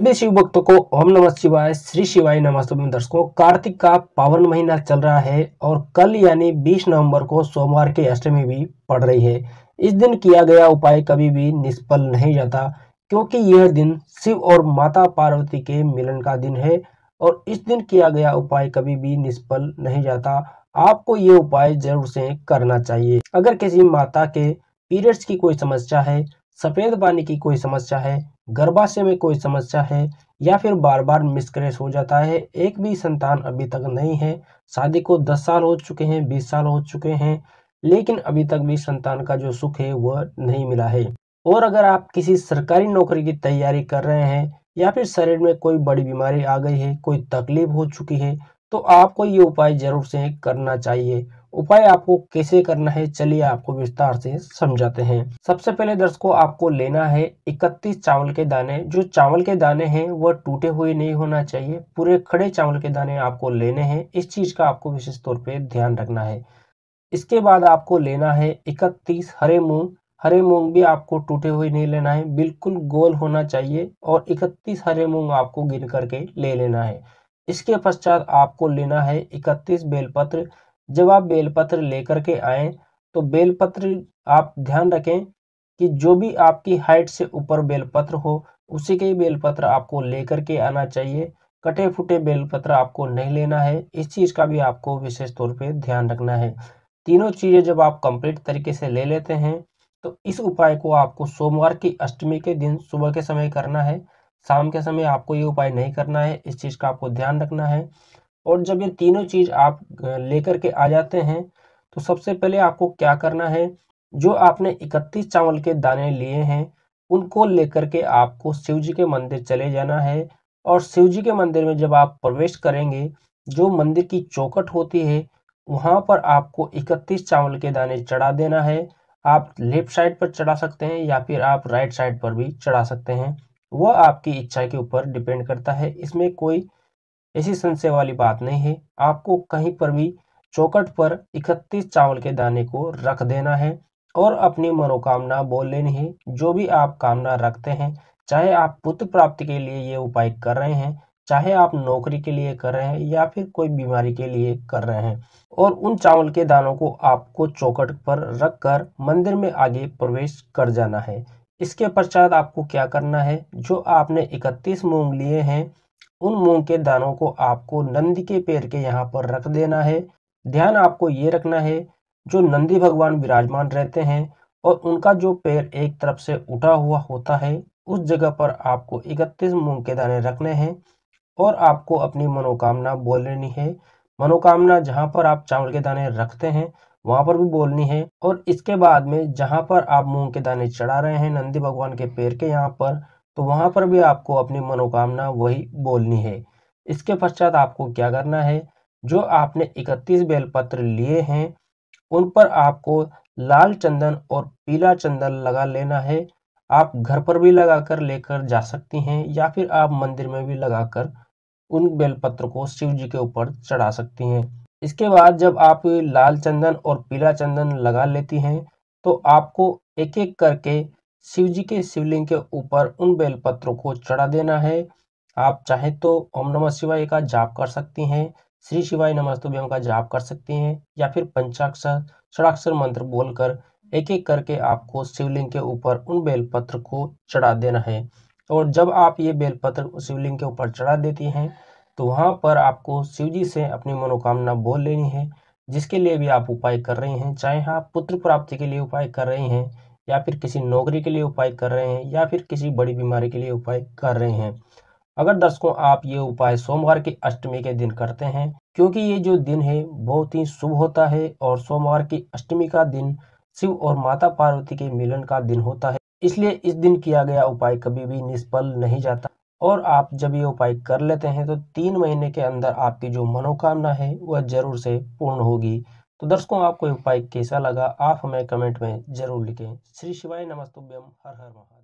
सभी शिव भक्तों को ओम नमः शिवाय श्री शिवाय नमस्तमी दर्शकों कार्तिक का पावन महीना चल रहा है और कल यानी 20 नवंबर को सोमवार की अष्टमी भी पड़ रही है इस दिन किया गया उपाय कभी भी निष्फल नहीं जाता क्योंकि यह दिन शिव और माता पार्वती के मिलन का दिन है और इस दिन किया गया उपाय कभी भी निष्फल नहीं जाता आपको ये उपाय जरूर से करना चाहिए अगर किसी माता के पीरियड्स की कोई समस्या है सफ़ेद पानी की कोई समस्या है गर्भाशय में कोई समस्या है या फिर बार बार मिसक्रेस हो जाता है एक भी संतान अभी तक नहीं है शादी को दस साल हो चुके हैं बीस साल हो चुके हैं लेकिन अभी तक भी संतान का जो सुख है वह नहीं मिला है और अगर आप किसी सरकारी नौकरी की तैयारी कर रहे हैं या फिर शरीर में कोई बड़ी बीमारी आ गई है कोई तकलीफ हो चुकी है तो आपको ये उपाय जरूर से करना चाहिए उपाय आपको कैसे करना है चलिए आपको विस्तार से समझाते हैं सबसे पहले दर्शकों आपको लेना है इकतीस चावल के दाने जो चावल के दाने हैं वह टूटे हुए नहीं होना चाहिए पूरे खड़े चावल के दाने आपको लेने हैं इस चीज का आपको विशेष तौर पर ध्यान रखना है इसके बाद आपको लेना है इकतीस हरे मूंग हरे मूंग भी आपको टूटे हुए नहीं लेना है बिल्कुल गोल होना चाहिए और इकतीस हरे मूंग आपको गिन करके ले लेना है इसके पश्चात आपको लेना है इकतीस बेलपत्र जब आप बेलपत्र लेकर के आए तो बेलपत्र आप ध्यान रखें कि जो भी आपकी हाइट से ऊपर बेलपत्र हो उसी के बेलपत्र आपको लेकर के आना चाहिए कटे फूटे बेलपत्र आपको नहीं लेना है इस चीज़ का भी आपको विशेष तौर पे ध्यान रखना है तीनों चीज़ें जब आप कंप्लीट तरीके से ले लेते हैं तो इस उपाय को आपको सोमवार की अष्टमी के दिन सुबह के समय करना है शाम के समय आपको ये उपाय नहीं करना है इस चीज़ का आपको ध्यान रखना है और जब ये तीनों चीज़ आप लेकर के आ जाते हैं तो सबसे पहले आपको क्या करना है जो आपने इकतीस चावल के दाने लिए हैं उनको लेकर के आपको शिव जी के मंदिर चले जाना है और शिव जी के मंदिर में जब आप प्रवेश करेंगे जो मंदिर की चौकट होती है वहाँ पर आपको इकतीस चावल के दाने चढ़ा देना है आप लेफ्ट साइड पर चढ़ा सकते हैं या फिर आप राइट साइड पर भी चढ़ा सकते हैं वह आपकी इच्छा के ऊपर डिपेंड करता है इसमें कोई ऐसी संशय वाली बात नहीं है आपको कहीं पर भी चौकट पर इकतीस चावल के दाने को रख देना है और अपनी मनोकामना बोल लेनी है जो भी आप कामना रखते हैं चाहे आप पुत्र प्राप्ति के लिए ये उपाय कर रहे हैं चाहे आप नौकरी के लिए कर रहे हैं या फिर कोई बीमारी के लिए कर रहे हैं और उन चावल के दानों को आपको चौकट पर रखकर मंदिर में आगे प्रवेश कर जाना है इसके पश्चात आपको क्या करना है जो आपने 31 मूंग लिए हैं उन मूंग के दानों को आपको नंदी के पेड़ के यहाँ पर रख देना है ध्यान आपको ये रखना है जो नंदी भगवान विराजमान रहते हैं और उनका जो पेड़ एक तरफ से उठा हुआ होता है उस जगह पर आपको इकतीस मूंग के दाने रखने हैं और आपको अपनी मनोकामना बोल लेनी है मनोकामना जहाँ पर आप चावल के दाने रखते हैं वहाँ पर भी बोलनी है और इसके बाद में जहाँ पर आप मूंग के दाने चढ़ा रहे हैं नंदी भगवान के पेड़ के यहाँ पर तो वहाँ पर भी आपको अपनी मनोकामना वही बोलनी है इसके पश्चात आपको क्या करना है जो आपने 31 बेलपत्र लिए हैं उन पर आपको लाल चंदन और पीला चंदन लगा लेना है आप घर पर भी लगा कर लेकर जा सकती हैं या फिर आप मंदिर में भी लगा कर उन बेलपत्र को शिव जी के ऊपर चढ़ा सकती हैं इसके बाद जब आप लाल चंदन और पीला चंदन लगा लेती हैं तो आपको एक एक करके शिव जी के शिवलिंग के ऊपर उन बेलपत्रों को चढ़ा देना है आप चाहें तो ओम नमः शिवाय का जाप कर सकती हैं श्री शिवाय नमस्तुभ्यम का जाप कर सकती हैं या फिर पंचाक्षर षडाक्षर मंत्र बोलकर एक एक करके आपको शिवलिंग के ऊपर उन बेलपत्र को चढ़ा देना है और जब आप ये बेलपत्र शिवलिंग के ऊपर चढ़ा देती हैं तो वहाँ पर आपको शिव जी से अपनी मनोकामना बोल लेनी है जिसके लिए भी आप उपाय कर रही हैं चाहे आप पुत्र प्राप्ति के लिए उपाय कर रही हैं या फिर किसी नौकरी के लिए उपाय कर रहे हैं या फिर किसी बड़ी बीमारी के लिए उपाय कर रहे हैं अगर दर्शकों आप ये उपाय सोमवार की अष्टमी के दिन करते हैं क्योंकि ये जो दिन है बहुत ही शुभ होता है और सोमवार की अष्टमी का दिन शिव और माता पार्वती के मिलन का दिन होता है इसलिए इस दिन किया गया उपाय कभी भी निष्फल नहीं जाता और आप जब ये उपाय कर लेते हैं तो तीन महीने के अंदर आपकी जो मनोकामना है वह जरूर से पूर्ण होगी तो दर्शकों आपको उपाय कैसा लगा आप हमें कमेंट में जरूर लिखें श्री शिवाय नमस्तुभ्यम हर हर महा